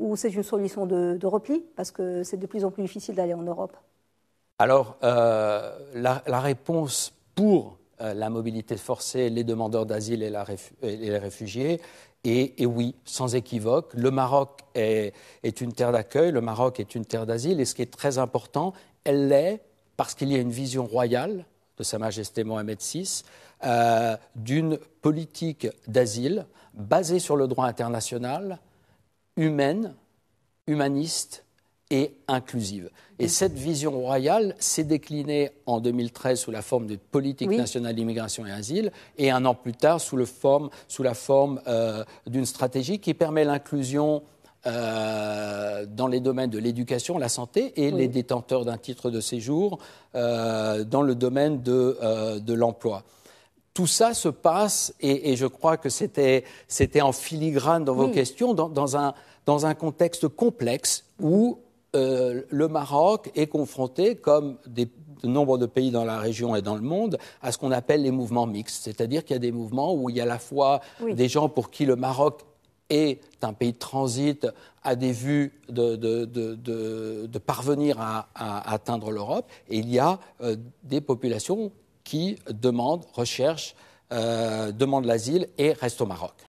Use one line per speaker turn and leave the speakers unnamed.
ou c'est une solution de, repli Parce que c'est de plus en plus difficile d'aller en Europe. Alors, euh, la, réponse pour euh, la mobilité forcée, les demandeurs d'asile et, les réfugiés, et, oui, sans équivoque, le Maroc est, une terre d'accueil, le Maroc est une terre d'asile, et ce qui est très important, elle l'est parce qu'il y a une vision royale de Sa Majesté Mohamed VI, euh, d'une politique d'asile basée sur le droit international, humaine, humaniste et inclusive. Et cette vision royale s'est déclinée en 2013 sous la forme de politique nationale d'immigration et asile, et un an plus tard sous, la forme euh, d'une stratégie qui permet l'inclusion euh, dans les domaines de l'éducation, la santé et les détenteurs d'un titre de séjour euh, dans le domaine de l'emploi tout ça se passe, et, je crois que c'était en filigrane dans vos questions, dans, un, contexte complexe où euh, le Maroc est confronté, comme de nombre de pays dans la région et dans le monde, à ce qu'on appelle les mouvements mixtes. C'est-à-dire qu'il y a des mouvements où il y a à la fois des gens pour qui le Maroc est un pays de transit à des vues de, parvenir à, atteindre l'Europe. Et il y a euh, des populations qui demandent, recherche, euh, demandent l'asile et restent au Maroc.